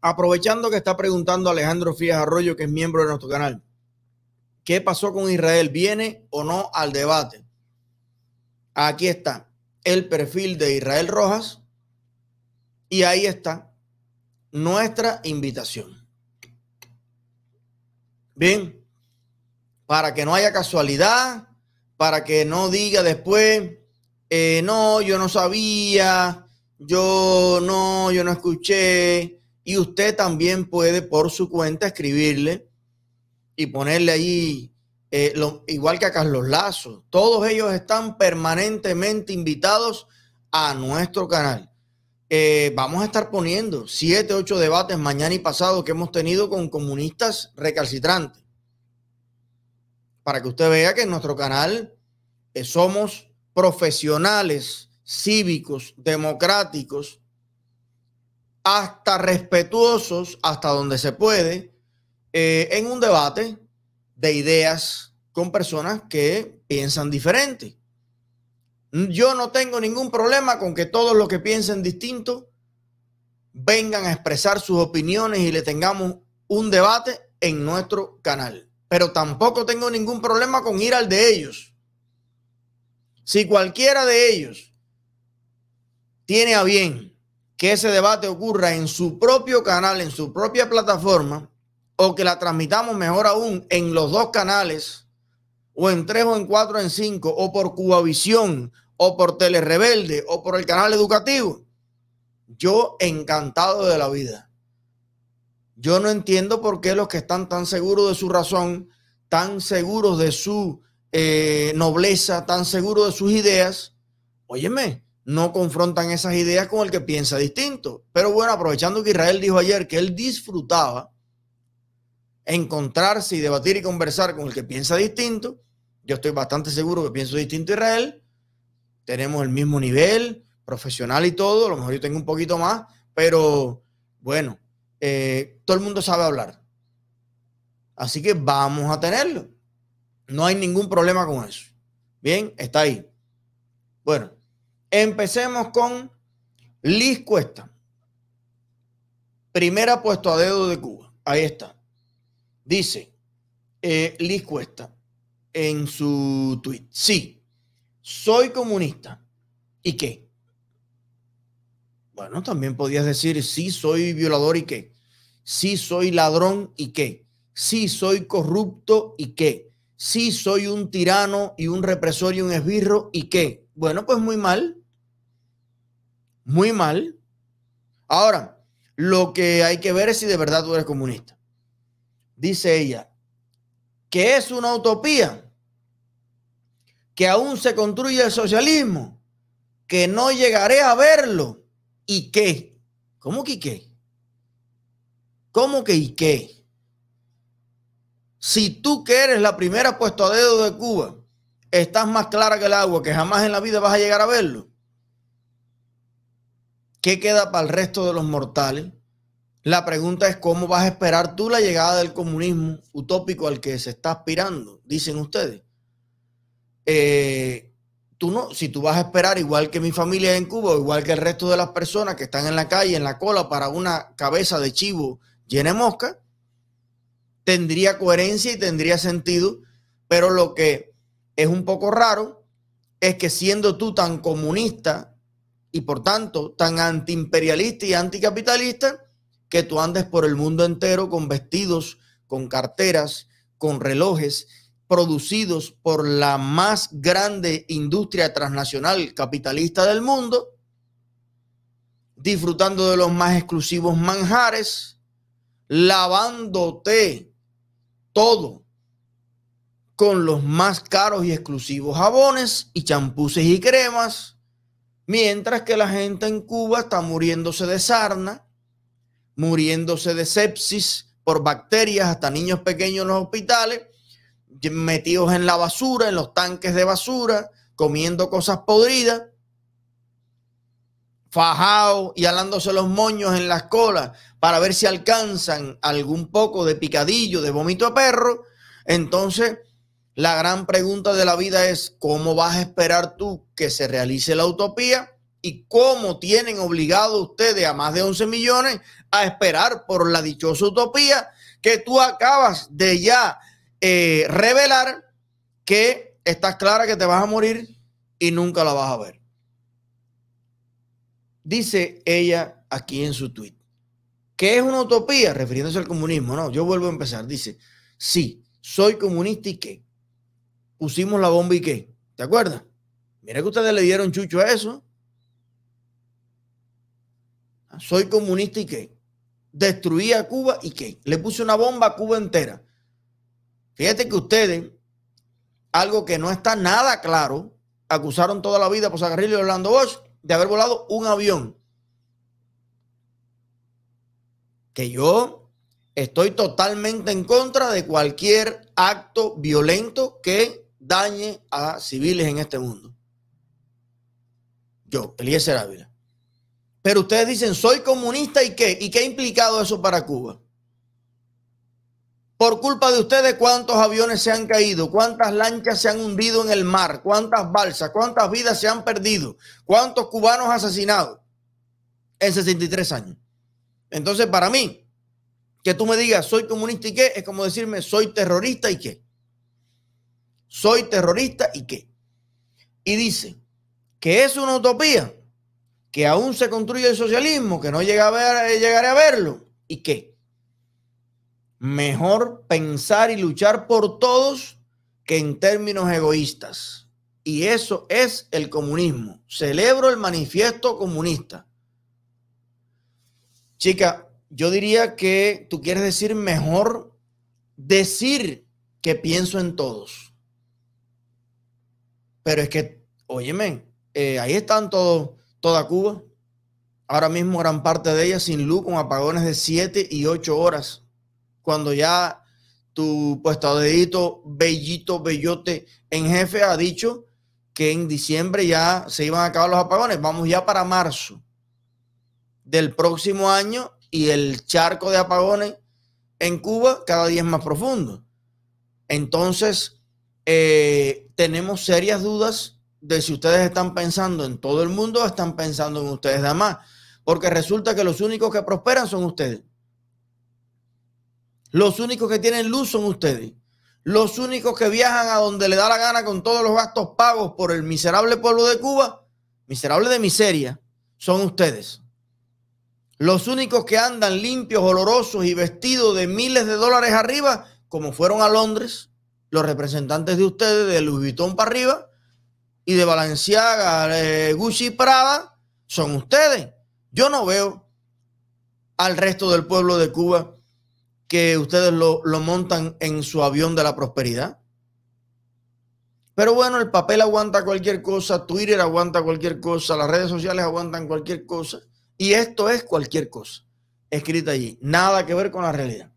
Aprovechando que está preguntando Alejandro Fías Arroyo, que es miembro de nuestro canal, ¿qué pasó con Israel? ¿Viene o no al debate? Aquí está el perfil de Israel Rojas y ahí está nuestra invitación. Bien, para que no haya casualidad, para que no diga después, eh, no, yo no sabía, yo no, yo no escuché. Y usted también puede por su cuenta escribirle y ponerle ahí, eh, lo, igual que a Carlos Lazo. Todos ellos están permanentemente invitados a nuestro canal. Eh, vamos a estar poniendo siete, ocho debates mañana y pasado que hemos tenido con comunistas recalcitrantes. Para que usted vea que en nuestro canal eh, somos profesionales cívicos, democráticos, hasta respetuosos, hasta donde se puede, eh, en un debate de ideas con personas que piensan diferente. Yo no tengo ningún problema con que todos los que piensen distinto vengan a expresar sus opiniones y le tengamos un debate en nuestro canal. Pero tampoco tengo ningún problema con ir al de ellos. Si cualquiera de ellos tiene a bien que ese debate ocurra en su propio canal, en su propia plataforma, o que la transmitamos mejor aún en los dos canales, o en tres o en cuatro en cinco, o por Cubavisión, o por Telerebelde, o por el canal educativo, yo encantado de la vida. Yo no entiendo por qué los que están tan seguros de su razón, tan seguros de su eh, nobleza, tan seguros de sus ideas, óyeme, no confrontan esas ideas con el que piensa distinto. Pero bueno, aprovechando que Israel dijo ayer que él disfrutaba encontrarse y debatir y conversar con el que piensa distinto, yo estoy bastante seguro que pienso distinto a Israel, tenemos el mismo nivel profesional y todo, a lo mejor yo tengo un poquito más, pero bueno, eh, todo el mundo sabe hablar. Así que vamos a tenerlo. No hay ningún problema con eso. Bien, está ahí. Bueno, Empecemos con Liz Cuesta. Primera puesto a dedo de Cuba. Ahí está. Dice eh, Liz Cuesta en su tweet. Sí, soy comunista. ¿Y qué? Bueno, también podías decir sí, soy violador y qué. Sí, soy ladrón y qué. Sí, soy corrupto y qué. Sí, soy un tirano y un represor y un esbirro y qué. Bueno, pues muy mal muy mal. Ahora, lo que hay que ver es si de verdad tú eres comunista. Dice ella, que es una utopía, que aún se construye el socialismo, que no llegaré a verlo. ¿Y qué? ¿Cómo que y qué? ¿Cómo que y qué? Si tú que eres la primera puesto a dedo de Cuba, estás más clara que el agua, que jamás en la vida vas a llegar a verlo ¿Qué queda para el resto de los mortales? La pregunta es cómo vas a esperar tú la llegada del comunismo utópico al que se está aspirando, dicen ustedes. Eh, tú no, si tú vas a esperar igual que mi familia en Cuba, igual que el resto de las personas que están en la calle, en la cola, para una cabeza de chivo llena de mosca, tendría coherencia y tendría sentido, pero lo que es un poco raro es que siendo tú tan comunista y por tanto tan antiimperialista y anticapitalista que tú andes por el mundo entero con vestidos, con carteras, con relojes producidos por la más grande industria transnacional capitalista del mundo, disfrutando de los más exclusivos manjares, lavándote todo con los más caros y exclusivos jabones y champuses y cremas Mientras que la gente en Cuba está muriéndose de sarna, muriéndose de sepsis por bacterias, hasta niños pequeños en los hospitales, metidos en la basura, en los tanques de basura, comiendo cosas podridas, fajados y alándose los moños en las colas para ver si alcanzan algún poco de picadillo, de vómito a perro. Entonces, la gran pregunta de la vida es cómo vas a esperar tú que se realice la utopía y cómo tienen obligado ustedes a más de 11 millones a esperar por la dichosa utopía que tú acabas de ya eh, revelar que estás clara que te vas a morir y nunca la vas a ver. Dice ella aquí en su tweet. ¿Qué es una utopía? Refiriéndose al comunismo. No, yo vuelvo a empezar. Dice, sí, soy comunista y qué pusimos la bomba y qué. ¿Te acuerdas? Mira que ustedes le dieron chucho a eso. Soy comunista y qué. Destruí a Cuba y qué. Le puse una bomba a Cuba entera. Fíjate que ustedes, algo que no está nada claro, acusaron toda la vida por Posagarrillo y Orlando Bosch de haber volado un avión. Que yo estoy totalmente en contra de cualquier acto violento que dañe a civiles en este mundo. Yo, Eliezer Ávila. Pero ustedes dicen, soy comunista y qué? ¿Y qué ha implicado eso para Cuba? Por culpa de ustedes, ¿cuántos aviones se han caído? ¿Cuántas lanchas se han hundido en el mar? ¿Cuántas balsas? ¿Cuántas vidas se han perdido? ¿Cuántos cubanos asesinados en 63 años? Entonces, para mí, que tú me digas, soy comunista y qué, es como decirme, soy terrorista y qué soy terrorista y qué. Y dice que es una utopía, que aún se construye el socialismo, que no llega a eh, llegaré a verlo y qué. Mejor pensar y luchar por todos que en términos egoístas. Y eso es el comunismo. Celebro el manifiesto comunista. Chica, yo diría que tú quieres decir mejor decir que pienso en todos. Pero es que, óyeme, eh, ahí están todos, toda Cuba. Ahora mismo gran parte de ella sin luz, con apagones de 7 y 8 horas. Cuando ya tu dedito bellito, bellote en jefe ha dicho que en diciembre ya se iban a acabar los apagones. Vamos ya para marzo del próximo año y el charco de apagones en Cuba cada día es más profundo. Entonces, eh, tenemos serias dudas de si ustedes están pensando en todo el mundo o están pensando en ustedes nada más, porque resulta que los únicos que prosperan son ustedes. Los únicos que tienen luz son ustedes. Los únicos que viajan a donde le da la gana con todos los gastos pagos por el miserable pueblo de Cuba, miserable de miseria, son ustedes. Los únicos que andan limpios, olorosos y vestidos de miles de dólares arriba, como fueron a Londres, los representantes de ustedes, de Louis Vuitton para arriba y de Balenciaga, Gucci Prada, son ustedes. Yo no veo al resto del pueblo de Cuba que ustedes lo montan en su avión de la prosperidad. Pero bueno, el papel aguanta cualquier cosa, Twitter aguanta cualquier cosa, las redes sociales aguantan cualquier cosa. Y esto es cualquier cosa, escrita allí. Nada que ver con la realidad.